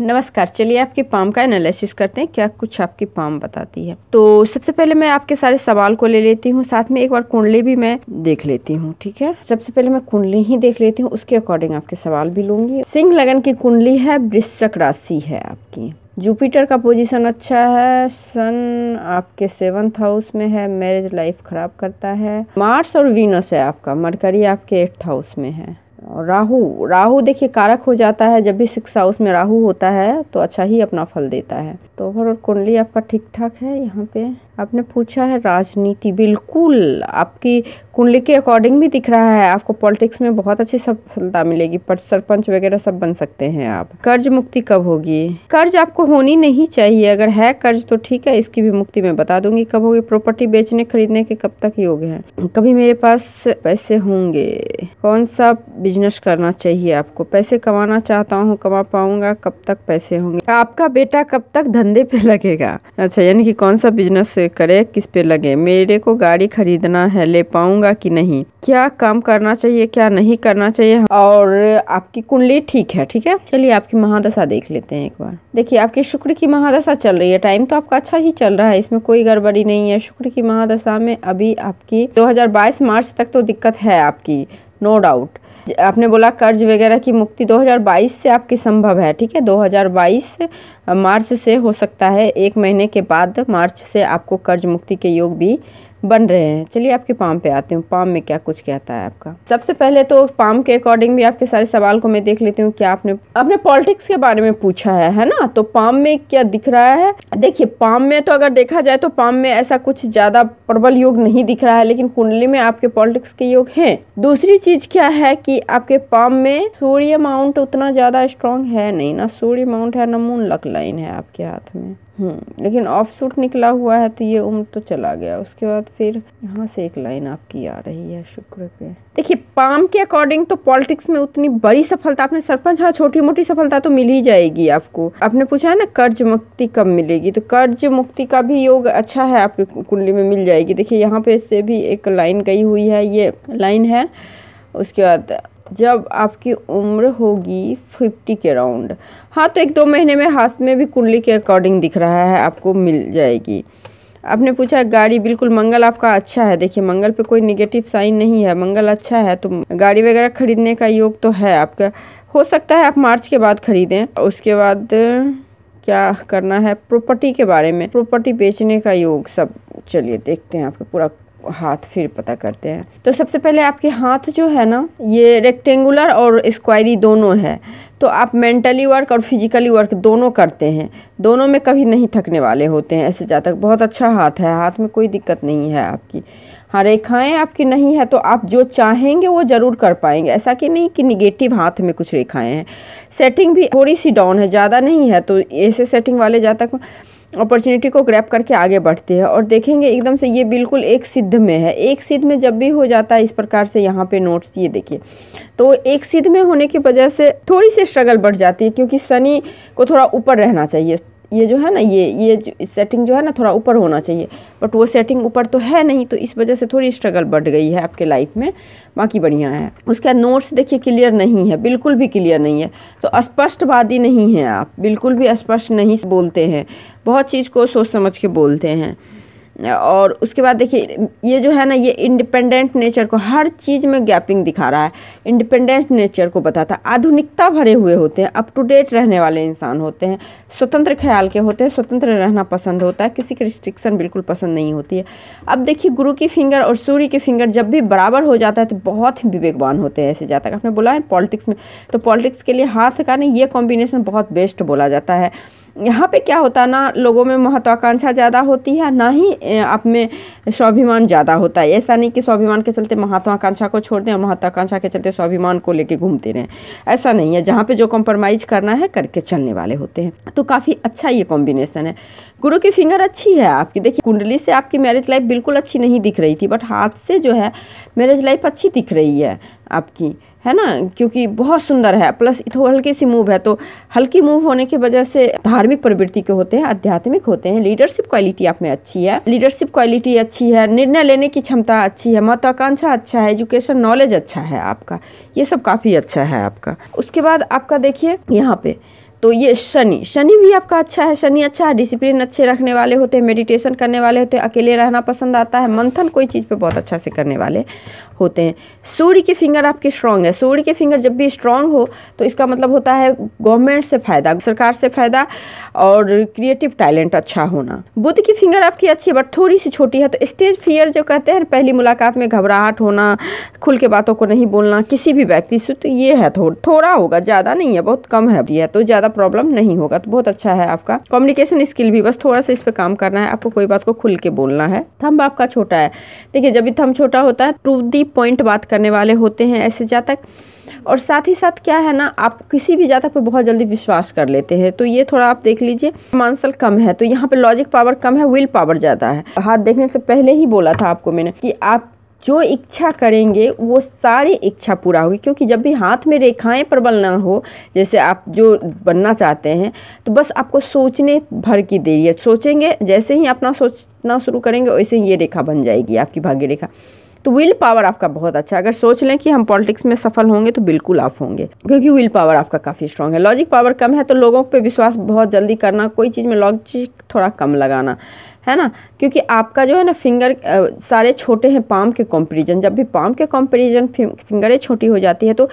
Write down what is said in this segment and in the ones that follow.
नमस्कार चलिए आपके पाम का एनालिसिस करते हैं क्या कुछ आपकी पाम बताती है तो सबसे पहले मैं आपके सारे सवाल को ले लेती हूँ साथ में एक बार कुंडली भी मैं देख लेती हूँ ठीक है सबसे पहले मैं कुंडली ही देख लेती हूँ उसके अकॉर्डिंग आपके सवाल भी लूंगी सिंह लगन की कुंडली है वृश्चक राशि है आपकी जुपिटर का पोजिशन अच्छा है सन आपके सेवंथ हाउस में है मैरिज लाइफ खराब करता है मार्स और वीनस है आपका मरकरी आपके एट्थ हाउस में है राहु राहु देखिए कारक हो जाता है जब भी सिक्स हाउस में राहु होता है तो अच्छा ही अपना फल देता है तो ओवरऑल कुंडली आपका ठीक ठाक है यहाँ पे आपने पूछा है राजनीति बिल्कुल आपकी कुंडली के अकॉर्डिंग भी दिख रहा है आपको पॉलिटिक्स में बहुत अच्छी सफलता मिलेगी पर सरपंच वगैरह सब बन सकते हैं आप कर्ज मुक्ति कब होगी कर्ज आपको होनी नहीं चाहिए अगर है कर्ज तो ठीक है इसकी भी मुक्ति मैं बता दूंगी कब होगी प्रॉपर्टी बेचने खरीदने के कब तक योग है कभी मेरे पास पैसे होंगे कौन सा बिजनेस करना चाहिए आपको पैसे कमाना चाहता हूँ कमा पाऊंगा कब तक पैसे होंगे आपका बेटा कब तक धंधे पे लगेगा अच्छा यानी कि कौन सा बिजनेस से करे किस पे लगे मेरे को गाड़ी खरीदना है ले पाऊंगा कि नहीं क्या काम करना चाहिए क्या नहीं करना चाहिए और आपकी कुंडली ठीक है ठीक है चलिए आपकी महादशा देख लेते हैं एक बार देखिए आपकी शुक्र की महादशा चल रही है टाइम तो आपका अच्छा ही चल रहा है इसमें कोई गड़बड़ी नहीं है शुक्र की महादशा में अभी आपकी दो मार्च तक तो दिक्कत है आपकी नो डाउट आपने बोला कर्ज वगैरह की मुक्ति 2022 से आपकी संभव है ठीक है 2022 मार्च से हो सकता है एक महीने के बाद मार्च से आपको कर्ज मुक्ति के योग भी बन रहे हैं चलिए आपके पाम पे आते हूँ पाम में क्या कुछ कहता है आपका सबसे पहले तो पाम के अकॉर्डिंग भी आपके सारे सवाल को मैं देख लेती हूँ क्या आपने आपने पॉलिटिक्स के बारे में पूछा है है ना तो पाम में क्या दिख रहा है देखिए पाम में तो अगर देखा जाए तो पाम में ऐसा कुछ ज्यादा प्रबल योग नहीं दिख रहा है लेकिन कुंडली में आपके पॉलिटिक्स के योग है दूसरी चीज क्या है की आपके पाम में सूर्य माउंट उतना ज्यादा स्ट्रांग है नहीं ना सूर्य माउंट है ना मून लक लाइन है आपके हाथ में हम्म, लेकिन ऑफ सूट निकला हुआ है तो ये उम्र तो चला गया उसके बाद फिर यहाँ से एक लाइन आपकी आ रही है शुक्र पे देखिए पाम के अकॉर्डिंग तो पॉलिटिक्स में उतनी बड़ी सफलता आपने सरपंच हाँ छोटी मोटी सफलता तो मिल ही जाएगी आपको आपने पूछा है ना कर्ज मुक्ति कब मिलेगी तो कर्ज मुक्ति का भी योग अच्छा है आपकी कुंडली में मिल जाएगी देखिये यहाँ पे से भी एक लाइन गई हुई है ये लाइन है उसके बाद जब आपकी उम्र होगी फिफ्टी के राउंड हाँ तो एक दो महीने में हाथ में भी कुंडली के अकॉर्डिंग दिख रहा है आपको मिल जाएगी आपने पूछा गाड़ी बिल्कुल मंगल आपका अच्छा है देखिए मंगल पे कोई निगेटिव साइन नहीं है मंगल अच्छा है तो गाड़ी वगैरह खरीदने का योग तो है आपका हो सकता है आप मार्च के बाद खरीदें उसके बाद क्या करना है प्रॉपर्टी के बारे में प्रॉपर्टी बेचने का योग सब चलिए देखते हैं आपका पूरा हाथ फिर पता करते हैं तो सबसे पहले आपके हाथ जो है ना ये रेक्टेंगुलर और स्क्वायरी दोनों है तो आप मेंटली वर्क और फिजिकली वर्क दोनों करते हैं दोनों में कभी नहीं थकने वाले होते हैं ऐसे जातक बहुत अच्छा हाथ है हाथ में कोई दिक्कत नहीं है आपकी हाँ रेखाएँ आपकी नहीं है तो आप जो चाहेंगे वो ज़रूर कर पाएंगे ऐसा कि नहीं कि निगेटिव हाथ में कुछ रेखाएँ हैं सेटिंग भी थोड़ी सी डाउन है ज़्यादा नहीं है तो ऐसे सेटिंग वाले में अपॉर्चुनिटी को ग्रैप करके आगे बढ़ते हैं और देखेंगे एकदम से ये बिल्कुल एक सिद्ध में है एक सिद्ध में जब भी हो जाता है इस प्रकार से यहाँ पे नोट्स ये देखिए तो एक सिद्ध में होने की वजह से थोड़ी सी स्ट्रगल बढ़ जाती है क्योंकि शनि को थोड़ा ऊपर रहना चाहिए ये जो है ना ये ये सेटिंग जो है ना थोड़ा ऊपर होना चाहिए बट वो सेटिंग ऊपर तो है नहीं तो इस वजह से थोड़ी स्ट्रगल बढ़ गई है आपके लाइफ में बाकी बढ़िया है उसका नोट्स देखिए क्लियर नहीं है बिल्कुल भी क्लियर नहीं है तो स्पष्टवादी नहीं है आप बिल्कुल भी स्पष्ट नहीं बोलते हैं बहुत चीज़ को सोच समझ के बोलते हैं और उसके बाद देखिए ये जो है ना ये इंडिपेंडेंट नेचर को हर चीज़ में गैपिंग दिखा रहा है इंडिपेंडेंट नेचर को बताता है आधुनिकता भरे हुए होते हैं अप टू डेट रहने वाले इंसान होते हैं स्वतंत्र ख्याल के होते हैं स्वतंत्र रहना पसंद होता है किसी की रिस्ट्रिक्शन बिल्कुल पसंद नहीं होती है अब देखिए गुरु की फिंगर और सूर्य की फिंगर जब भी बराबर हो जाता है तो बहुत ही विवेकवान होते हैं ऐसे है आपने बोला है पॉलिटिक्स में तो पॉलिटिक्स के लिए हाथ का नहीं ये कॉम्बिनेशन बहुत बेस्ट बोला जाता है यहाँ पे क्या होता है ना लोगों में महत्वाकांक्षा ज़्यादा होती है ना ही आप में स्वाभिमान ज़्यादा होता है ऐसा नहीं कि स्वाभिमान के चलते महत्वाकांक्षा को छोड़ दें और महत्वाकांक्षा के चलते स्वाभिमान को लेके घूमते रहें ऐसा नहीं है जहाँ पे जो कॉम्प्रोमाइज़ करना है करके चलने वाले होते हैं तो काफ़ी अच्छा ये कॉम्बिनेसन है गुरु की फिंगर अच्छी है आपकी देखिए कुंडली से आपकी मैरिज लाइफ बिल्कुल अच्छी नहीं दिख रही थी बट हाथ से जो है मैरिज लाइफ अच्छी दिख रही है आपकी है ना क्योंकि बहुत सुंदर है प्लस हल्की सी मूव है तो हल्की मूव होने की वजह से धार्मिक प्रवृत्ति के होते हैं आध्यात्मिक होते हैं लीडरशिप क्वालिटी आप में अच्छी है लीडरशिप क्वालिटी अच्छी है निर्णय लेने की क्षमता अच्छी है महत्वाकांक्षा अच्छा है एजुकेशन नॉलेज अच्छा है आपका ये सब काफ़ी अच्छा है आपका उसके बाद आपका देखिए यहाँ पे तो ये शनि शनि भी आपका अच्छा है शनि अच्छा है डिसिप्लिन अच्छे रखने वाले होते हैं मेडिटेशन करने वाले होते हैं अकेले रहना पसंद आता है मंथन कोई चीज़ पे बहुत अच्छा से करने वाले होते हैं सूर्य की फिंगर आपकी स्ट्रांग है सूर्य की फिंगर जब भी स्ट्रांग हो तो इसका मतलब होता है गवर्नमेंट से फ़ायदा सरकार से फ़ायदा और क्रिएटिव टैलेंट अच्छा होना बुद्ध की फिंगर आपकी अच्छी है बट थोड़ी सी छोटी है तो स्टेज फियर जो कहते हैं पहली मुलाकात में घबराहट होना खुल के बातों को नहीं बोलना किसी भी व्यक्ति से तो ये है थोड़ा थोड़ा होगा ज़्यादा नहीं है बहुत कम है तो ज़्यादा प्रॉब्लम नहीं होगा तो बहुत अच्छा है आपका कम्युनिकेशन स्किल भी बस थोड़ा सा इस पर काम करना है आपको कोई बात को खुल के बोलना है थम्ब आपका छोटा है देखिए जब भी थम्ब छोटा होता है टू दी पॉइंट बात करने वाले होते हैं ऐसे जातक और साथ ही साथ क्या है ना आप किसी भी जातक पर बहुत जल्दी विश्वास कर लेते हैं तो ये थोड़ा आप देख लीजिए मानसल कम है तो यहाँ पे लॉजिक पावर कम है विल पावर ज़्यादा है हाथ देखने से पहले ही बोला था आपको मैंने कि आप जो इच्छा करेंगे वो सारी इच्छा पूरा होगी क्योंकि जब भी हाथ में रेखाएं प्रबल ना हो जैसे आप जो बनना चाहते हैं तो बस आपको सोचने भर की देरी है सोचेंगे जैसे ही अपना सोचना शुरू करेंगे वैसे ही ये रेखा बन जाएगी आपकी भाग्य रेखा तो विल पावर आपका बहुत अच्छा है अगर सोच लें कि हम पॉलिटिक्स में सफल होंगे तो बिल्कुल आप होंगे क्योंकि विल पावर आपका काफ़ी स्ट्रांग है लॉजिक पावर कम है तो लोगों पे विश्वास बहुत जल्दी करना कोई चीज़ में लॉजिक थोड़ा कम लगाना है ना क्योंकि आपका जो है ना फिंगर सारे छोटे हैं पाम के कॉम्पेरिजन जब भी पाम के कॉम्पेरिजन फिंगरें छोटी हो जाती है तो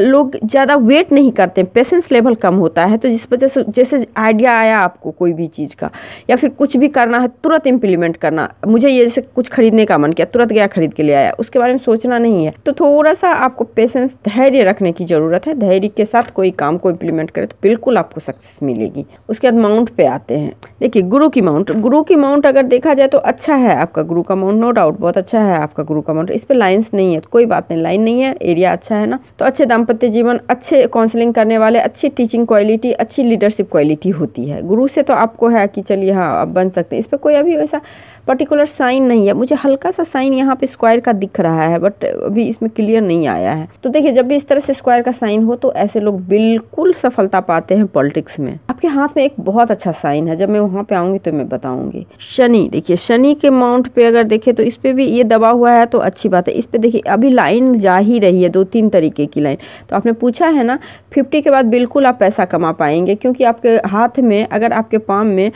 लोग ज़्यादा वेट नहीं करते पेशेंस लेवल कम होता है तो जिस वजह से जैसे आइडिया आया आपको कोई भी चीज़ का या फिर कुछ भी करना है तुरंत इम्प्लीमेंट करना मुझे ये जैसे कुछ खरीदने का मन किया तुरंत गया खरीद के लिए आया उसके बारे में सोचना नहीं है तो थोड़ा सा आपको पेशेंस धैर्य रखने की ज़रूरत है धैर्य के साथ कोई काम को इम्प्लीमेंट करे तो बिल्कुल आपको सक्सेस मिलेगी उसके बाद माउंट पे आते हैं देखिए गुरु की माउंट गुरु की माउंट अमाउंट अगर देखा जाए तो अच्छा है आपका गुरु का अमाउंट नो डाउट बहुत अच्छा है आपका गुरु का अमाउंट इस पर लाइन्स नहीं है कोई बात नहीं लाइन नहीं है एरिया अच्छा है ना तो अच्छे दाम्पत्य जीवन अच्छे काउंसलिंग करने वाले अच्छी टीचिंग क्वालिटी अच्छी लीडरशिप क्वालिटी होती है गुरु से तो आपको है कि चलिए हाँ आप बन सकते हैं इस पर कोई अभी ऐसा पर्टिकुलर साइन नहीं है मुझे हल्का सा साइन यहाँ पे स्क्वायर का दिख रहा है बट अभी इसमें क्लियर नहीं आया है तो देखिए जब भी इस तरह से स्क्वायर का साइन हो तो ऐसे लोग बिल्कुल सफलता पाते हैं पॉलिटिक्स में आपके हाथ में एक बहुत अच्छा साइन है जब मैं वहाँ पे आऊँगी तो मैं बताऊँगी शनि देखिए शनि के माउंट पे अगर देखें तो इस पर भी ये दबा हुआ है तो अच्छी बात है इस पर देखिए अभी लाइन जा ही रही है दो तीन तरीके की लाइन तो आपने पूछा है ना फिफ्टी के बाद बिल्कुल आप पैसा कमा पाएंगे क्योंकि आपके हाथ में अगर आपके पाम में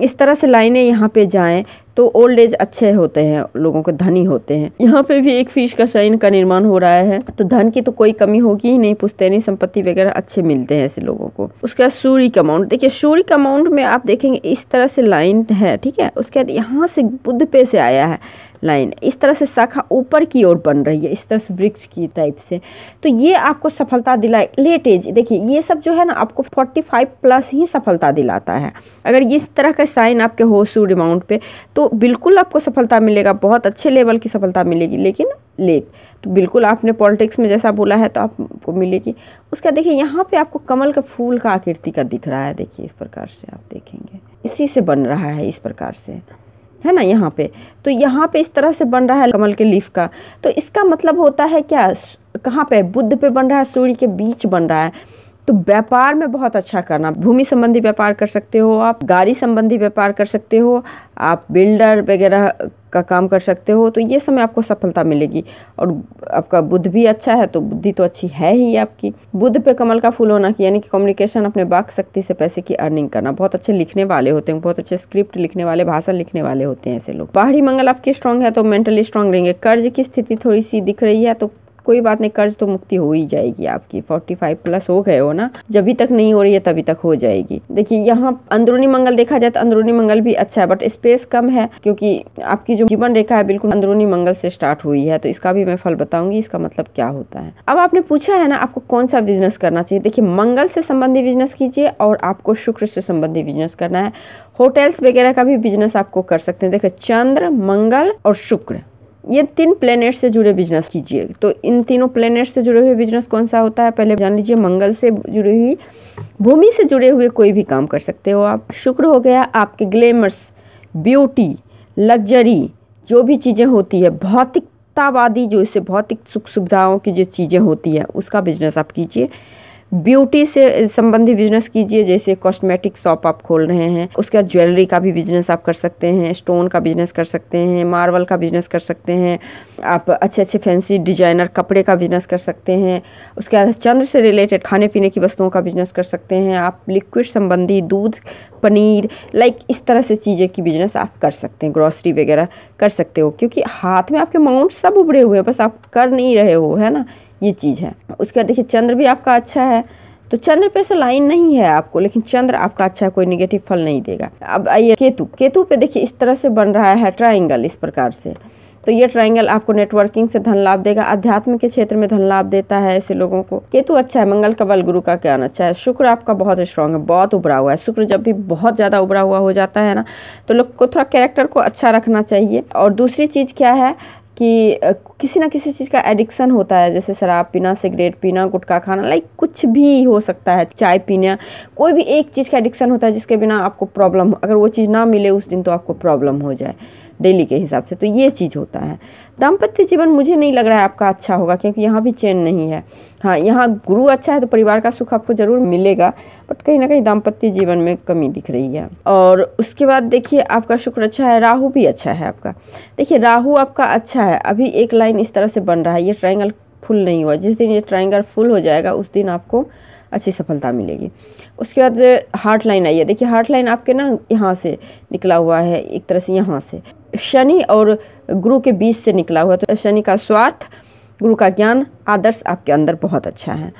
इस तरह से लाइनें यहाँ पे जाएं तो ओल्ड एज अच्छे होते हैं लोगों के धनी होते हैं यहाँ पे भी एक फिश का शाइन का निर्माण हो रहा है तो धन की तो कोई कमी होगी ही नहीं पुस्तैनी संपत्ति वगैरह अच्छे मिलते हैं ऐसे लोगों को उसके बाद सूर्य का माउंट देखिए सूर्य का में आप देखेंगे इस तरह से लाइन है ठीक है उसके बाद यहाँ से बुद्ध पे से आया है लाइन इस तरह से शाखा ऊपर की ओर बन रही है इस तरह से वृक्ष की टाइप से तो ये आपको सफलता दिलाए लेट एज देखिए ये सब जो है ना आपको 45 प्लस ही सफलता दिलाता है अगर इस तरह का साइन आपके हो सूर्य माउंट पे तो बिल्कुल आपको सफलता मिलेगा बहुत अच्छे लेवल की सफलता मिलेगी लेकिन लेट तो बिल्कुल आपने पॉलिटिक्स में जैसा बोला है तो आपको मिलेगी उसका देखिए यहाँ पे आपको कमल के फूल का आकृति का दिख रहा है देखिए इस प्रकार से आप देखेंगे इसी से बन रहा है इस प्रकार से है ना यहाँ पे तो यहाँ पे इस तरह से बन रहा है कमल के लीफ का तो इसका मतलब होता है क्या कहाँ पे बुद्ध पे बन रहा है सूर्य के बीच बन रहा है तो व्यापार में बहुत अच्छा करना भूमि संबंधी व्यापार कर सकते हो आप गाड़ी संबंधी व्यापार कर सकते हो आप बिल्डर वगैरह का काम कर सकते हो तो ये समय आपको सफलता मिलेगी और आपका बुद्ध भी अच्छा है तो बुद्धि तो अच्छी है ही आपकी बुद्ध पे कमल का फूल होना कि यानी कि कम्युनिकेशन अपने बाक शक्ति से पैसे की अर्निंग करना बहुत अच्छे लिखने वाले होते हैं बहुत अच्छे स्क्रिप्ट लिखने वाले भाषण लिखने वाले होते हैं ऐसे लोग बाहरी मंगल आपके स्ट्रांग है तो मेंटली स्ट्रांग रहेंगे कर्ज की स्थिति थोड़ी सी दिख रही है तो कोई बात नहीं कर्ज तो मुक्ति हो ही जाएगी आपकी फोर्टी फाइव प्लस हो गए हो ना जब तक नहीं हो रही है तभी तक हो जाएगी देखिए यहाँ अंदरूनी मंगल देखा जाए तो अंदरूनी मंगल भी अच्छा है बट स्पेस कम है क्योंकि आपकी जो जीवन रेखा है बिल्कुल अंदरूनी मंगल से स्टार्ट हुई है तो इसका भी मैं फल बताऊंगी इसका मतलब क्या होता है अब आपने पूछा है ना आपको कौन सा बिजनेस करना चाहिए देखिए मंगल से संबंधी बिजनेस कीजिए और आपको शुक्र से संबंधी बिजनेस करना है होटल्स वगैरह का भी बिजनेस आपको कर सकते हैं देखिए चंद्र मंगल और शुक्र ये तीन प्लेनेट से जुड़े बिजनेस कीजिए तो इन तीनों प्लेनेट से जुड़े हुए बिजनेस कौन सा होता है पहले जान लीजिए मंगल से जुड़ी हुई भूमि से जुड़े हुए कोई भी काम कर सकते हो आप शुक्र हो गया आपके ग्लैमर्स ब्यूटी लग्जरी जो भी चीज़ें होती है भौतिकतावादी जो इससे भौतिक सुख सुविधाओं की जो चीज़ें होती है उसका बिजनेस आप कीजिए ब्यूटी से संबंधी बिजनेस कीजिए जैसे कॉस्मेटिक शॉप आप खोल रहे हैं उसके बाद ज्वेलरी का भी बिजनेस आप कर सकते हैं स्टोन का बिजनेस कर सकते हैं मार्बल का बिजनेस कर सकते हैं आप अच्छे अच्छे फैंसी डिजाइनर कपड़े का बिजनेस कर सकते हैं उसके बाद चंद्र से रिलेटेड खाने पीने की वस्तुओं का बिजनेस कर सकते हैं आप लिक्विड संबंधी दूध पनीर लाइक इस तरह से चीज़ें की बिजनेस आप कर सकते हैं ग्रॉसरी वगैरह कर सकते हो क्योंकि हाथ में आपके अमाउंट सब उभरे हुए हैं बस आप कर नहीं रहे हो है ना ये चीज़ है उसके बाद देखिए चंद्र भी आपका अच्छा है तो चंद्र पे से लाइन नहीं है आपको लेकिन चंद्र आपका अच्छा है कोई निगेटिव फल नहीं देगा अब आइए केतु केतु पे देखिए इस तरह से बन रहा है ट्राइंगल इस प्रकार से तो ये ट्राइंगल आपको नेटवर्किंग से धन लाभ देगा अध्यात्म के क्षेत्र में धन लाभ देता है ऐसे लोगों को केतु अच्छा है मंगल का बल गुरु का ज्ञान अच्छा है शुक्र आपका बहुत स्ट्रांग है बहुत उभरा हुआ है शुक्र जब भी बहुत ज़्यादा उभरा हुआ हो जाता है ना तो लोग को थोड़ा कैरेक्टर को अच्छा रखना चाहिए और दूसरी चीज़ क्या है कि किसी ना किसी चीज़ का एडिक्शन होता है जैसे शराब पीना सिगरेट पीना गुटखा खाना लाइक कुछ भी हो सकता है चाय पीना कोई भी एक चीज़ का एडिक्शन होता है जिसके बिना आपको प्रॉब्लम अगर वो चीज़ ना मिले उस दिन तो आपको प्रॉब्लम हो जाए डेली के हिसाब से तो ये चीज़ होता है दाम्पत्य जीवन मुझे नहीं लग रहा है आपका अच्छा होगा क्योंकि यहाँ भी चैन नहीं है हाँ यहाँ गुरु अच्छा है तो परिवार का सुख आपको ज़रूर मिलेगा बट कहीं ना कहीं दाम्पत्य जीवन में कमी दिख रही है और उसके बाद देखिए आपका शुक्र अच्छा है राहु भी अच्छा है आपका देखिए राहु आपका अच्छा है अभी एक लाइन लाइन इस तरह से बन रहा है ये ट्राइंगल फुल नहीं हुआ जिस दिन ये ट्राइंगल फुल हो जाएगा उस दिन आपको अच्छी सफलता मिलेगी उसके बाद हार्ट लाइन आई है देखिए हार्ट लाइन आपके ना यहाँ से निकला हुआ है एक तरह से यहाँ से शनि और गुरु के बीच से निकला हुआ तो शनि का स्वार्थ गुरु का ज्ञान आदर्श आपके अंदर बहुत अच्छा है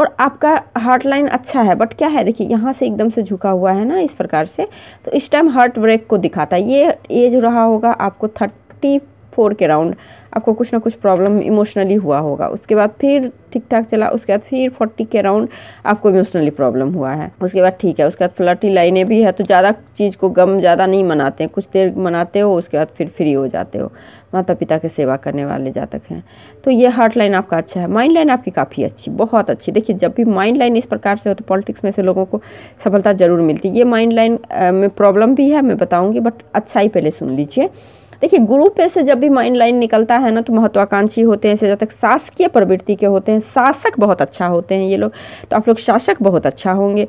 और आपका हार्ट लाइन अच्छा है बट क्या है देखिए यहाँ से एकदम से झुका हुआ है ना इस प्रकार से तो इस टाइम हार्ट ब्रेक को दिखाता है ये एज रहा होगा आपको थर्टी फोर के राउंड आपको कुछ ना कुछ प्रॉब्लम इमोशनली हुआ होगा उसके बाद फिर ठीक ठाक चला उसके बाद फिर फोर्टी के अराउंड आपको इमोशनली प्रॉब्लम हुआ है उसके बाद ठीक है उसके बाद फ्लर्टी लाइनें भी है तो ज़्यादा चीज़ को गम ज़्यादा नहीं मनाते हैं कुछ देर मनाते हो उसके बाद फिर फ्री हो जाते हो माता पिता की सेवा करने वाले जातक हैं तो ये हार्ट लाइन आपका अच्छा है माइंड लाइन आपकी काफ़ी अच्छी बहुत अच्छी देखिए जब भी माइंड लाइन इस प्रकार से हो तो पॉलिटिक्स में से लोगों को सफलता ज़रूर मिलती है ये माइंड लाइन में प्रॉब्लम भी है मैं बताऊँगी बट अच्छा ही पहले सुन लीजिए देखिए गुरु पे से जब भी माइंड लाइन निकलता है ना तो महत्वाकांक्षी होते हैं से जब तक शासकीय प्रवृत्ति के होते हैं शासक बहुत अच्छा होते हैं ये लोग तो आप लोग शासक बहुत अच्छा होंगे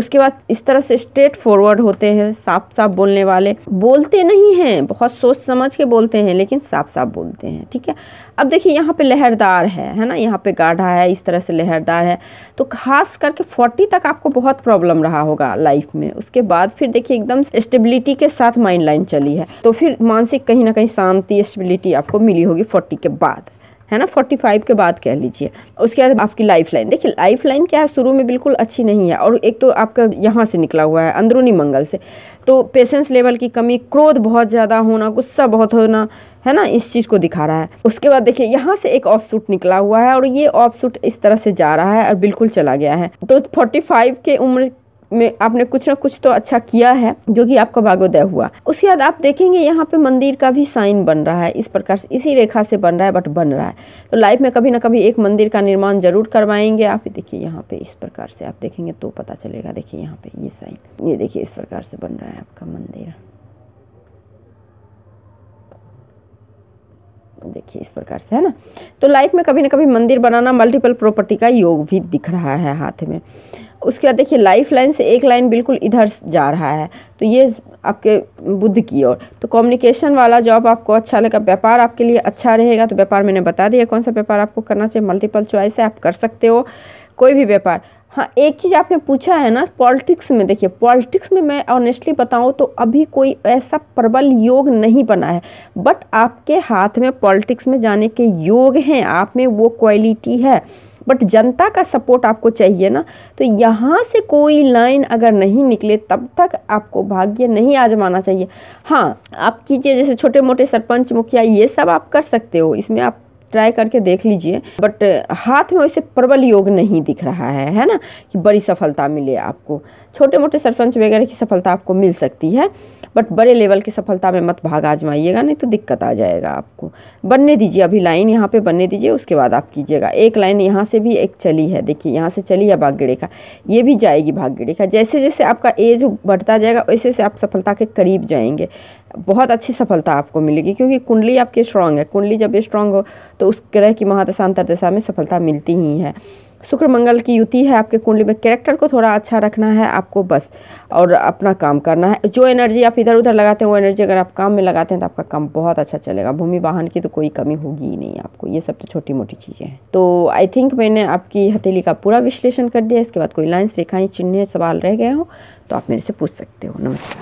उसके बाद इस तरह से स्ट्रेट फॉरवर्ड होते हैं साफ साफ बोलने वाले बोलते नहीं हैं बहुत सोच समझ के बोलते हैं लेकिन साफ साफ बोलते हैं ठीक है अब देखिए यहाँ पे लहरदार है है ना यहाँ पे गाढ़ा है इस तरह से लहरदार है तो खास करके फोर्टी तक आपको बहुत प्रॉब्लम रहा होगा लाइफ में उसके बाद फिर देखिए एकदम स्टेबिलिटी के साथ माइंड लाइन चली है तो फिर मानसिक कहीं ना कहीं शांति स्टेबिलिटी आपको मिली होगी फोर्टी के बाद है ना फोर्टी फाइव के बाद कह लीजिए उसके बाद आपकी लाइफ लाइन देखिए लाइफ लाइन क्या है शुरू में बिल्कुल अच्छी नहीं है और एक तो आपका यहाँ से निकला हुआ है अंदरूनी मंगल से तो पेशेंस लेवल की कमी क्रोध बहुत ज़्यादा होना गुस्सा बहुत होना है ना इस चीज़ को दिखा रहा है उसके बाद देखिए यहाँ से एक ऑफ सूट निकला हुआ है और ये ऑफ सूट इस तरह से जा रहा है और बिल्कुल चला गया है तो फाइव के उम्र में आपने कुछ ना कुछ तो अच्छा किया है जो कि आपका भागोदय हुआ उसके बाद आप देखेंगे यहाँ पे मंदिर का भी साइन बन रहा है इस प्रकार से इसी रेखा से बन रहा है बट बन रहा है तो लाइफ में कभी ना कभी एक मंदिर का निर्माण जरूर करवाएंगे आप देखिए यहाँ पे इस प्रकार से आप देखेंगे तो पता चलेगा देखिए यहाँ पे ये साइन ये देखिए इस प्रकार से बन रहा है आपका मंदिर देखिए इस प्रकार से है ना तो लाइफ में कभी ना कभी मंदिर बनाना मल्टीपल प्रॉपर्टी का योग भी दिख रहा है हाथ में उसके बाद देखिए लाइफ लाइन से एक लाइन बिल्कुल इधर जा रहा है तो ये आपके बुद्ध की ओर तो कम्युनिकेशन वाला जॉब आपको अच्छा लगा व्यापार आपके लिए अच्छा रहेगा तो व्यापार मैंने बता दिया कौन सा व्यापार आपको करना चाहिए मल्टीपल चॉइस है आप कर सकते हो कोई भी व्यापार हाँ एक चीज़ आपने पूछा है ना पॉलिटिक्स में देखिए पॉलिटिक्स में मैं ऑनेस्टली बताऊँ तो अभी कोई ऐसा प्रबल योग नहीं बना है बट आपके हाथ में पॉलिटिक्स में जाने के योग हैं आप में वो क्वालिटी है बट जनता का सपोर्ट आपको चाहिए ना तो यहाँ से कोई लाइन अगर नहीं निकले तब तक आपको भाग्य नहीं आजमाना चाहिए हाँ आप कीजिए जैसे छोटे मोटे सरपंच मुखिया ये सब आप कर सकते हो इसमें आप ट्राई करके देख लीजिए बट हाथ में वैसे प्रबल योग नहीं दिख रहा है है ना कि बड़ी सफलता मिले आपको छोटे मोटे सरपंच वगैरह की सफलता आपको मिल सकती है बट बड़े लेवल की सफलता में मत भाग आजमाइएगा नहीं तो दिक्कत आ जाएगा आपको बनने दीजिए अभी लाइन यहाँ पे बनने दीजिए उसके बाद आप कीजिएगा एक लाइन यहाँ से भी एक चली है देखिए यहाँ से चली है भाग्यड़े का ये भी जाएगी भाग्यड़े का जैसे जैसे आपका एज बढ़ता जाएगा वैसे वैसे आप सफलता के करीब जाएंगे बहुत अच्छी सफलता आपको मिलेगी क्योंकि कुंडली आपकी स्ट्रांग है कुंडली जब स्ट्रांग हो तो उस ग्रह की महादशा अंतरदशा में सफलता मिलती ही है शुक्र मंगल की युति है आपके कुंडली में कैरेक्टर को थोड़ा अच्छा रखना है आपको बस और अपना काम करना है जो एनर्जी आप इधर उधर लगाते हैं वो एनर्जी अगर आप काम में लगाते हैं तो आपका काम बहुत अच्छा चलेगा भूमि वाहन की तो कोई कमी होगी ही नहीं आपको ये सब तो छोटी मोटी चीज़ें हैं तो आई थिंक मैंने आपकी हथेली का पूरा विश्लेषण कर दिया इसके बाद कोई लाइन्स रेखाएँ चिन्ह सवाल रह गए हो तो आप मेरे से पूछ सकते हो नमस्कार